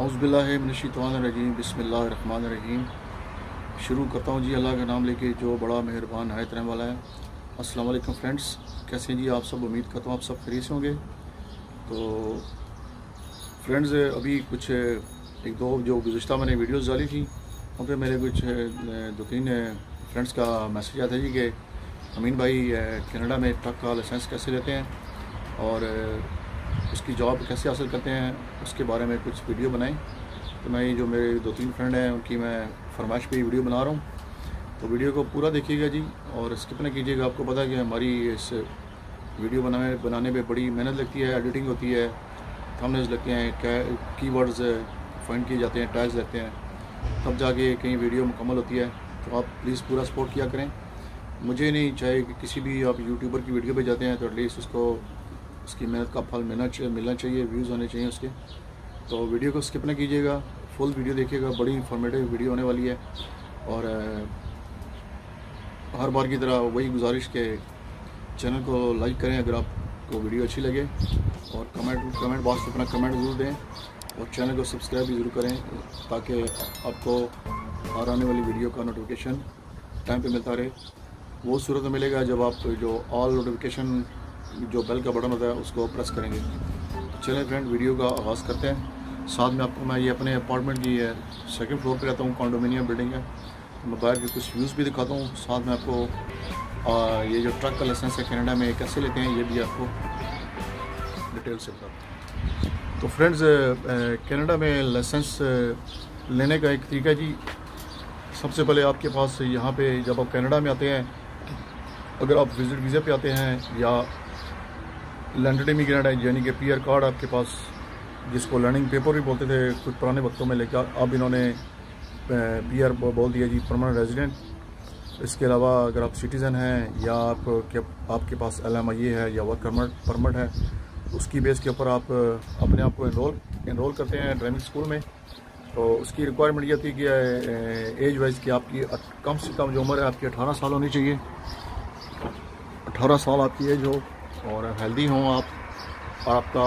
run रहीम शुरू करता हूँ जी अल्लाह का नाम लेके जो बड़ा मेहरबान है तरह वाला है अस्सलाम वालेकुम फ्रेंड्स कैसे हैं जी आप सब उम्मीद करता हूँ आप सब फ्री से होंगे तो फ्रेंड्स अभी कुछ एक दो जो गुज्त मैंने वीडियोस डाली थी वहाँ पर मेरे कुछ दो तीन फ्रेंड्स का मैसेज आता है जी कि अमीन भाई कनाडा में ट्रक का लाइसेंस कैसे लेते हैं और उसकी जॉब कैसे हासिल करते हैं उसके बारे में कुछ वीडियो बनाएं तो मैं जो मेरे दो तीन फ्रेंड हैं उनकी मैं फरमाइश पर वीडियो बना रहा हूँ तो वीडियो को पूरा देखिएगा जी और स्किप ना कीजिएगा आपको पता है कि हमारी इस वीडियो बनाने बनाने में बड़ी मेहनत लगती है एडिटिंग होती है थंबनेल्स लगते हैं की वर्ड्स फाइंड किए जाते हैं टैग्स लगते हैं तब जाके कहीं वीडियो मुकम्मल होती है तो आप प्लीज़ पूरा सपोर्ट किया करें मुझे नहीं चाहे कि किसी भी आप यूट्यूबर की वीडियो पे जाते हैं तो एटलीस्ट उसको उसकी मेहनत का फल मिलना चाहिए मिलना चाहिए व्यूज़ होने चाहिए उसके तो वीडियो को स्किप ना कीजिएगा फुल वीडियो देखिएगा बड़ी इन्फॉर्मेटिव वीडियो होने वाली है और हर बार की तरह वही गुजारिश के चैनल को लाइक करें अगर आपको वीडियो अच्छी लगे और कमेंट कमेंट बॉक्स में अपना कमेंट ज़रूर दें और चैनल को सब्सक्राइब भी ज़रूर करें ताकि आपको और आने वाली वीडियो का नोटिफिकेशन टाइम पे मिलता रहे वो सूरत मिलेगा जब आप जो ऑल नोटिफिकेशन जो बेल का बटन होता है उसको प्रेस करेंगे चलें फ्रेंड वीडियो का आगाज़ करते हैं साथ में आपको मैं ये अपने अपार्टमेंट की सेकेंड फ्लोर पर रहता हूँ कॉन्डोमिनियम बिल्डिंग है तो मैं बाहर के कुछ व्यूज़ भी दिखाता हूँ साथ में आपको आ, ये जो ट्रक का लाइसेंस है कैनेडा में कैसे लेते हैं ये भी आपको डिटेल से बताता तो फ्रेंड्स कैनेडा में लाइसेंस लेने का एक तरीका जी सबसे पहले आपके पास यहाँ पे जब आप कनाडा में आते हैं अगर आप विजिट वीज़े पे आते हैं या लैंडेड इमिग्रेंट है यानी कि पीयर कार्ड आपके पास जिसको लर्निंग पेपर भी बोलते थे कुछ पुराने वक्तों में लेकर अब इन्होंने पीयर बोल दिया जी परमानेंट रेजिडेंट इसके अलावा अगर आप सिटीज़न हैं या आप क्या आपके पास एल है या वर्क परमट है उसकी बेस के ऊपर आप अपने आप को इनरोल इनरोल करते हैं ड्राइविंग स्कूल में तो उसकी रिक्वायरमेंट यह थी कि एज वाइज की आपकी कम से कम जो उम्र है आपकी अठारह साल होनी चाहिए अठारह साल आपकी एज हो और हेल्दी हों आप और आपका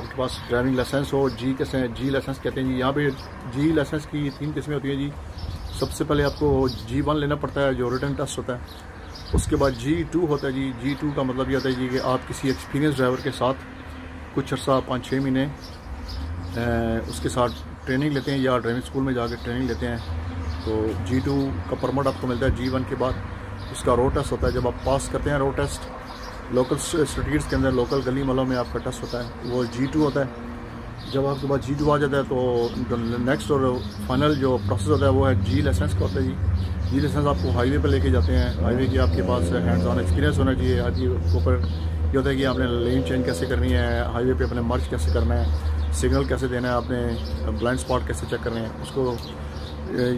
आपके पास ड्राइविंग लाइसेंस हो जी कैसे जी लाइसेंस कहते हैं जी यहाँ पे जी लाइसेंस की तीन किस्में होती हैं जी सबसे पहले आपको जी वन लेना पड़ता है जो रिटर्न टेस्ट होता है उसके बाद जी टू होता है जी जी टू का मतलब ये होता है जी कि आप किसी एक्सपीरियंस ड्राइवर के साथ कुछ अर्सा पाँच छः महीने उसके साथ ट्रेनिंग लेते हैं या ड्राइविंग स्कूल में जा ट्रेनिंग लेते हैं तो जी टू का परमिट आपको मिलता है जी वन के बाद उसका रोड टेस्ट होता है जब आप पास करते हैं रोड टेस्ट लोकल स्ट्रीट्स के अंदर लोकल गली मलों में आपका टच होता है वो जी टू होता है जब आपके पास जी टू आ जाता है तो नेक्स्ट और फाइनल जो प्रोसेस होता है वो है जी लाइसेंस का होता है जी जी लाइसेंस आपको हाईवे पर लेके जाते हैं हाईवे की आपके पास हैंड्स ऑन एक्सपीरियंस होना चाहिए आपके ऊपर ये होता है कि आपने लेन चेंज कैसे करनी है हाईवे पर अपने मर्च कैसे करना है सिग्नल कैसे देना है आपने ब्लाइंड स्पॉट कैसे चेक करने हैं उसको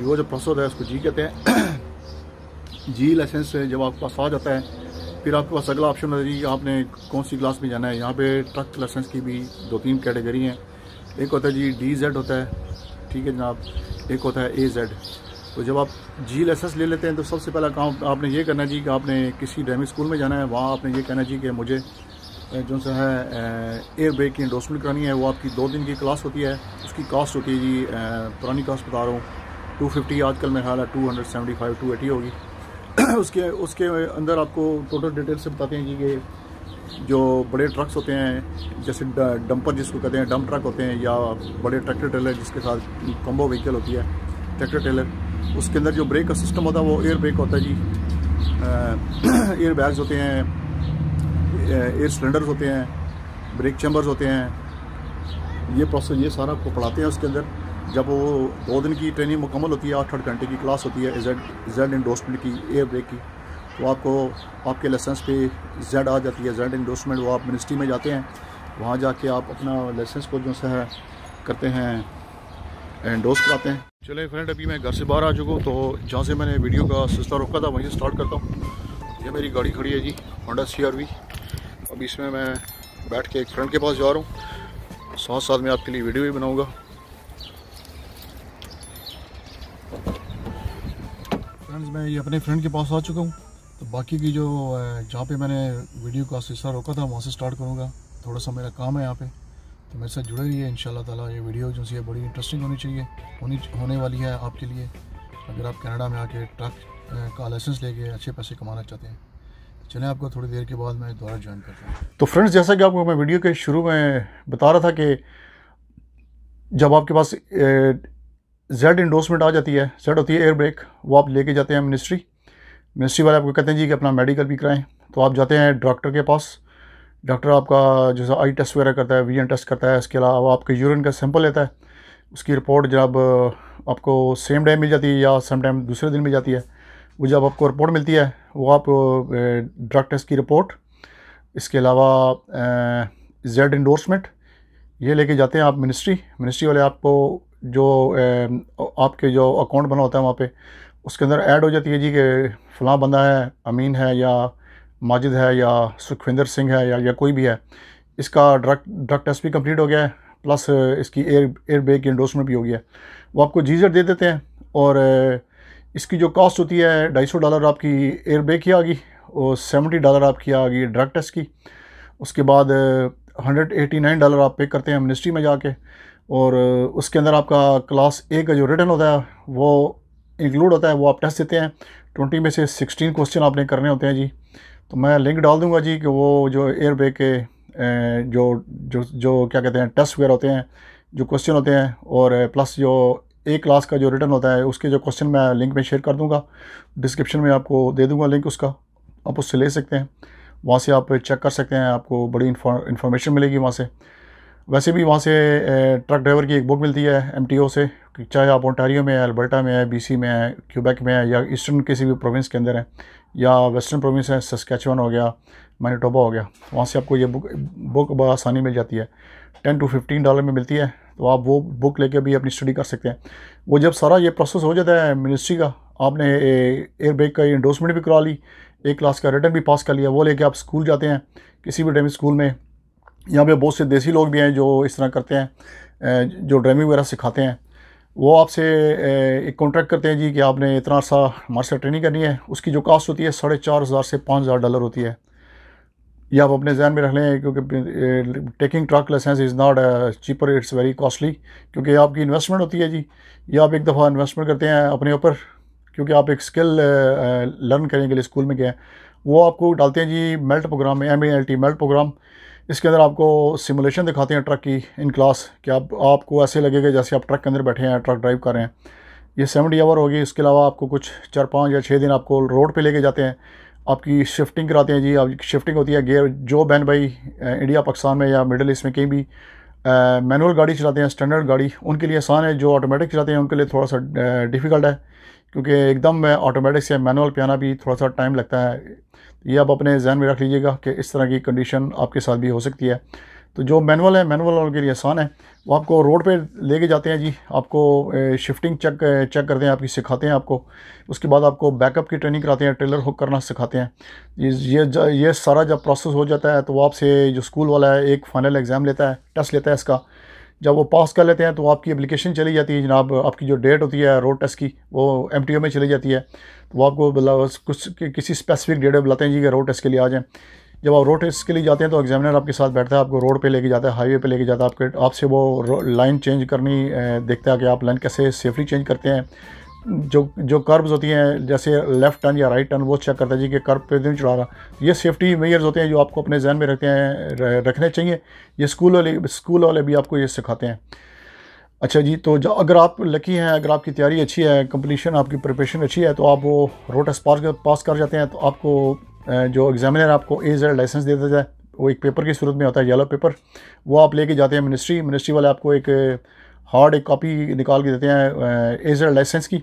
वो जो प्रोसेस होता है उसको जी कहते हैं जी लाइसेंस जब आपके पास आ जाता है फिर आपके पास अगला ऑप्शन है जी आपने कौन सी क्लास में जाना है यहाँ पे ट्रक लाइसेंस की भी दो तीन कैटेगरी हैं एक होता है जी डी जेड होता है ठीक है जनाब एक होता है ए जेड तो जब आप जी लाइसेंस ले लेते हैं तो सबसे पहला काम आपने ये करना है जी कि आपने किसी ड्राइविंग स्कूल में जाना है वहाँ आपने ये कहना है जी कि मुझे जो सा है एयर ब्रेक की इंडोसमेंट करानी है वो आपकी दो दिन की क्लास होती है उसकी कास्ट होती है जी पुरानी कास्ट बता रहा हूँ टू फिफ्टी आजकल मेरा ख्याल है two hundred seventy five to eighty होगी उसके उसके अंदर आपको टोटल डिटेल से बताते हैं कि ये जो बड़े ट्रक्स होते हैं जैसे डंपर जिसको कहते हैं डंप ट्रक होते हैं या बड़े ट्रैक्टर ट्रेलर जिसके साथ कॉम्बो व्हीकल होती है ट्रैक्टर ट्रेलर उसके अंदर जो ब्रेक का सिस्टम होता है वो एयर ब्रेक होता है जी एयर बैग्स होते हैं एयर सिलेंडर्स होते हैं ब्रेक चैम्बर्स होते हैं ये प्रोसेस ये सारा आपको पढ़ाते हैं उसके अंदर जब वो दो दिन की ट्रेनिंग मुकम्मल होती है आठ आठ घंटे की क्लास होती है जेड जेड इंडोसमेंट की एयर ब्रेक की तो आपको आपके लाइसेंस पे जेड आ जाती है जेड इंडोसमेंट वो आप मिनिस्ट्री में जाते हैं वहाँ जाके आप अपना लाइसेंस को जो है करते हैं इंडोस कराते हैं चले फ्रेंड अभी मैं घर से बाहर आ चुका हूँ तो जहाँ से मैंने वीडियो का सिलसिला रोका था वहीं स्टार्ट करता हूँ ये मेरी गाड़ी खड़ी है जी होंडा सी आर वी अभी इसमें मैं बैठ के एक फ्रेंड के पास जा रहा हूँ साथ साथ मैं आपके लिए वीडियो भी बनाऊँगा फ्रेंड्स मैं ये अपने फ्रेंड के पास आ चुका हूँ तो बाकी की जो जहाँ पे मैंने वीडियो का सिलसिला रोका था वहाँ से स्टार्ट करूँगा थोड़ा सा मेरा काम है यहाँ पे तो मेरे साथ जुड़े रहिए इन ताला ये वीडियो जो है बड़ी इंटरेस्टिंग होनी चाहिए होनी होने वाली है आपके लिए अगर आप कनाडा में आके ट्रक का लाइसेंस लेके अच्छे पैसे कमाना चाहते हैं चलें आपको थोड़ी देर के बाद मैं दोबारा ज्वाइन करता हूँ तो फ्रेंड्स जैसा कि आपको मैं वीडियो के शुरू में बता रहा था कि जब आपके पास जेड इंडोसमेंट आ जाती है जेड होती है एयर ब्रेक वो आप लेके जाते हैं मिनिस्ट्री मिनिस्ट्री वाले आपको कहते हैं जी कि अपना मेडिकल भी कराएं तो आप जाते हैं डॉक्टर के पास डॉक्टर आपका जैसा आई टेस्ट वगैरह करता है वीजन टेस्ट करता है इसके अलावा आपके यूरिन का सैंपल लेता है उसकी रिपोर्ट जब आपको सेम टाइम मिल जाती है या सेम टाइम दूसरे दिन मिल जाती है वो जब आपको रिपोर्ट मिलती है वो आप ड्रग टेस्ट की रिपोर्ट इसके अलावा जेड इंडोर्समेंट ये लेके जाते हैं आप मिनिस्ट्री मिनिस्ट्री वाले आपको जो आपके जो अकाउंट बना होता है वहाँ पे उसके अंदर ऐड हो जाती है जी कि फलां बंदा है अमीन है या माजिद है या सुखविंदर सिंह है या या कोई भी है इसका ड्रग ड्रग टेस्ट भी कंप्लीट हो गया है प्लस इसकी एयर एयर बैग की इंडोसमेंट भी हो गया है वो आपको जीजर दे देते हैं और इसकी जो कॉस्ट होती है ढाई सौ डॉलर आपकी एयर बैग की आ गई और सेवेंटी डॉलर आपकी आ गई ड्रग टेस्ट की उसके बाद हंड्रेड एटी नाइन डॉलर आप पे करते हैं मिनिस्ट्री में जाके और उसके अंदर आपका क्लास ए का जो रिटर्न होता है वो इंक्लूड होता है वो आप टेस्ट देते हैं ट्वेंटी में से सिक्सटीन क्वेश्चन आपने करने होते हैं जी तो मैं लिंक डाल दूंगा जी कि वो जो एयर बैग के जो जो जो क्या कहते हैं टेस्ट वगैरह होते हैं जो क्वेश्चन होते हैं और प्लस जो ए क्लास का जो रिटर्न होता है उसके जो क्वेश्चन मैं लिंक में शेयर कर दूंगा डिस्क्रिप्शन में आपको दे दूंगा लिंक उसका आप उससे ले सकते हैं वहाँ से आप चेक कर सकते हैं आपको बड़ी इन्फॉर्मेशन मिलेगी वहाँ से वैसे भी वहाँ से ट्रक ड्राइवर की एक बुक मिलती है एम से चाहे आप ओंटारियो में है अल्बर्टा में है बीसी में है क्यूबेक में है या ईस्टर्न किसी भी प्रोविंस के अंदर है या वेस्टर्न प्रोविंस है सस्कैचवन हो गया मैनीटोबा हो गया वहाँ से आपको ये बुक बुक बसानी मिल जाती है टेन टू फिफ्टीन डॉलर में मिलती है तो आप वो बुक लेके भी अपनी स्टडी कर सकते हैं वो जब सारा ये प्रोसेस हो जाता है मिनिस्ट्री का आपने एयर ब्रेक का इंडोसमेंट भी करा ली एक क्लास का रिटर्न भी पास कर लिया वो लेके आप स्कूल जाते हैं किसी भी टाइम स्कूल में यहाँ पे बहुत से देसी लोग भी हैं जो इस तरह करते हैं जो ड्राइविंग वगैरह सिखाते हैं वो आपसे एक कॉन्ट्रैक्ट करते हैं जी कि आपने इतना सा हमारे साथ ट्रेनिंग करनी है उसकी जो कास्ट होती है साढ़े चार हज़ार से पाँच हज़ार डॉलर होती है ये आप अपने जहन में रख लें क्योंकि taking truck licence is not cheaper it's very costly क्योंकि आपकी इन्वेस्टमेंट होती है जी या आप एक दफ़ा इन्वेस्टमेंट करते हैं अपने ऊपर क्योंकि आप एक स्किल लर्न करने के लिए स्कूल में गए हैं वो आपको डालते हैं जी मेल्ट प्रोग्राम में एम मेल्ट प्रोग्राम इसके अंदर आपको सिमुलेशन दिखाते हैं ट्रक की इन क्लास कि आप आपको ऐसे लगेगा जैसे आप ट्रक के अंदर बैठे हैं ट्रक ड्राइव कर रहे हैं ये सेवेंटी आवर होगी इसके अलावा आपको कुछ चार पाँच या छः दिन आपको रोड पे लेके जाते हैं आपकी शिफ्टिंग कराते हैं जी आपकी शिफ्टिंग होती है गेयर जो बहन भाई इंडिया पाकिस्तान में या मिडल ईस्ट में कहीं भी मैनुअल गाड़ी चलाते हैं स्टैंडर्ड गाड़ी उनके लिए आसान है जो ऑटोमेटिक चलाते हैं उनके लिए थोड़ा सा डिफ़िकल्ट है क्योंकि एकदम ऑटोमेटिक से मैनुअल आना भी थोड़ा सा टाइम लगता है ये आप अपने जहन में रख लीजिएगा कि इस तरह की कंडीशन आपके साथ भी हो सकती है तो जो मैनुअल है मैनुअल वालों के लिए आसान है वो आपको रोड पे लेके जाते हैं जी आपको शिफ्टिंग चेक चेक करते हैं आपकी सिखाते हैं आपको उसके बाद आपको बैकअप की ट्रेनिंग कराते हैं ट्रेलर हुक करना सिखाते हैं ये ये ये सारा जब प्रोसेस हो जाता है तो वो आपसे जो स्कूल वाला है एक फाइनल एग्ज़ाम लेता है टेस्ट लेता है इसका जब वो पास कर लेते हैं तो आपकी एप्लीकेशन चली जाती है जनाब आपकी जो डेट होती है रोड टेस्ट की वो एम में चली जाती है तो वो आपको मतलब कुछ कि, किसी स्पेसिफिक डेट पर बुलाते हैं जी कि रोड टेस्ट के लिए आ जाएँ जब आप रोड टेस्ट के लिए जाते हैं तो एग्जामिनर आपके साथ बैठता है आपको रोड पे लेके जाता है हाईवे पे लेके जाता है आपके आपसे वो लाइन चेंज करनी देखता है कि आप लाइन कैसे सेफली चेंज करते हैं जो जो कर्ब होती हैं जैसे लेफ़्ट टर्न या राइट टर्न वो चेक करता है जी कि कर्ब पे दिन चढ़ा रहा ये सेफ्टी मेयर्स होते हैं जो आपको अपने जहन में रखते हैं रखने चाहिए ये स्कूल वाले स्कूल वाले भी आपको ये सिखाते हैं अच्छा जी तो अगर आप लकी हैं अगर आपकी तैयारी अच्छी है कंप्लीशन आपकी प्रिपरेशन अच्छी है तो आप वो रोटस पास पास कर जाते हैं तो आपको जो एग्जामिनर आपको ए जेड लाइसेंस दे देता है वो एक पेपर की सूरत में होता है येलो पेपर वो आप लेके जाते हैं मिनिस्ट्री मिनिस्ट्री वाले आपको एक हार्ड एक कॉपी निकाल के देते हैं एज लाइसेंस की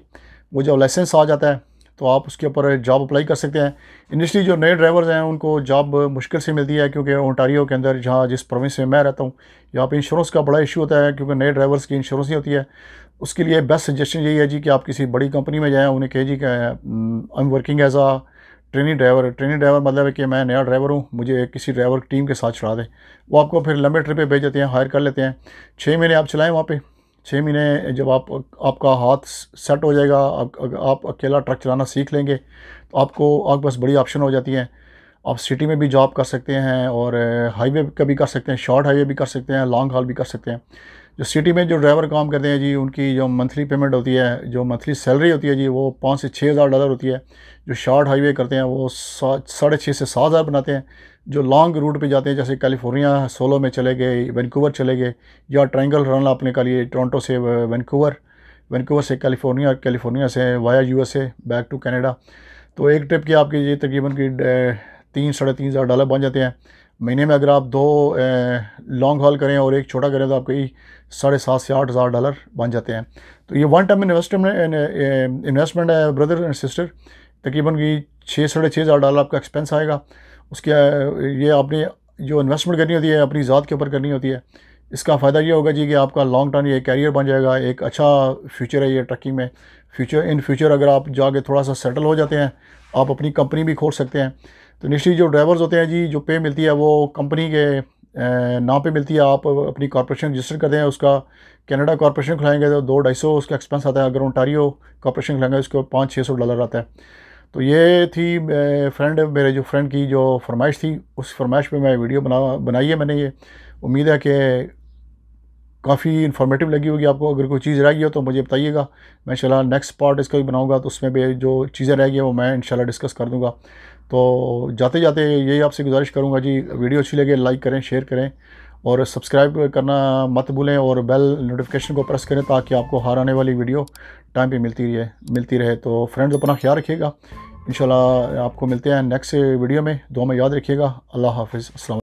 वो जब लाइसेंस आ जाता है तो आप उसके ऊपर जॉब अप्लाई कर सकते हैं इनिशली जो नए ड्राइवर्स हैं उनको जॉब मुश्किल से मिलती है क्योंकि ओंटारियो के अंदर जहाँ जिस प्रोविंस में मैं रहता हूँ यहाँ पे इंश्योरेंस का बड़ा इशू होता है क्योंकि नए ड्राइवर्स की इंश्योरेंस नहीं होती है उसके लिए बेस्ट सजेशन यही है जी कि आप किसी बड़ी कंपनी में जाएँ उन्हें कहे जी कि I am working as a training driver training driver मतलब है कि मैं नया ड्राइवर हूँ मुझे किसी ड्राइवर टीम के साथ चला दें वो आपको फिर लंबे ट्रिप पे भेज देते हैं हायर कर लेते हैं छः महीने आप चलाएँ वहाँ पर छः महीने जब आप आपका हाथ सेट हो जाएगा आप अगर आप अकेला ट्रक चलाना सीख लेंगे तो आपको आपके पास बड़ी ऑप्शन हो जाती है आप सिटी में भी जॉब कर सकते हैं और हाईवे का भी कर सकते हैं शॉर्ट हाईवे भी कर सकते हैं लॉन्ग हाल भी कर सकते हैं जो सिटी में जो ड्राइवर काम करते हैं जी उनकी जो मंथली पेमेंट होती है जो मंथली सैलरी होती है जी वो पाँच से छः हज़ार डॉलर होती है जो शॉर्ट हाईवे करते हैं वो साढ़े छः से सात हज़ार बनाते हैं जो लॉन्ग रूट पे जाते हैं जैसे कैलिफोर्निया सोलो में चले गए वैनकूवर चले गए या ट्रायंगल रन आपने का लिए टोरंटो से वैनकूवर uh, वैनकूवर से कैलिफोर्निया कैलिफोर्निया से via USA back to Canada तो एक ट्रिप की आपकी ये तकरीबन की uh, तीन साढ़े तीन हज़ार डॉलर बन जाते हैं महीने में अगर आप दो लॉन्ग uh, हॉल करें और एक छोटा करें तो आपके साढ़े सात से आठ हज़ार डॉलर बन जाते हैं तो ये वन टाइम इन्वेस्टमेंट इन्वेस्टमेंट है ब्रदर एंड सिस्टर तकरीबन की छः साढ़े छः हज़ार डॉलर आपका एक्सपेंस आएगा उसके ये आपने जो इन्वेस्टमेंट करनी होती है अपनी ज़ात के ऊपर करनी होती है इसका फ़ायदा ये होगा जी कि आपका लॉन्ग टर्म ये कैरियर बन जाएगा एक अच्छा फ्यूचर है ये ट्रैकिंग में फ्यूचर इन फ्यूचर अगर आप जाके थोड़ा सा सेटल हो जाते हैं आप अपनी कंपनी भी खोल सकते हैं तो निश्चित जो ड्राइवर्स होते हैं जी जो पे मिलती है वो कंपनी के नाम पे मिलती है आप अपनी कॉरपोरेशन रजिस्टर करते हैं उसका कनाडा कॉरपोरेशन खुलाएंगे तो दो ढाई सौ उसका एक्सपेंस आता है अगर ओंटारियो कॉरपोरेशन खुलाएंगे उसको पाँच छः सौ डॉलर आता है तो ये थी फ्रेंड मेरे जो फ्रेंड की जो फरमाइश थी उस फरमाइश पे मैं वीडियो बना बनाई है मैंने ये उम्मीद है कि काफ़ी इन्फॉर्मेटिव लगी होगी आपको अगर कोई चीज़ रह गई हो तो मुझे बताइएगा मैं इंशाल्लाह नेक्स्ट पार्ट इसका भी बनाऊंगा तो उसमें भी जो चीज़ें रह गई हैं वो मैं इंशाल्लाह डिस्कस कर दूंगा तो जाते जाते यही आपसे गुजारिश करूँगा जी वीडियो अच्छी लगे लाइक करें शेयर करें और सब्सक्राइब करना मत भूलें और बेल नोटिफिकेशन को प्रेस करें ताकि आपको हर आने वाली वीडियो टाइम पे मिलती रहे मिलती रहे तो फ्रेंड्स अपना ख्याल रखिएगा इन आपको मिलते हैं नेक्स्ट वीडियो में दो में याद रखिएगा अल्लाह हाफिज़ असल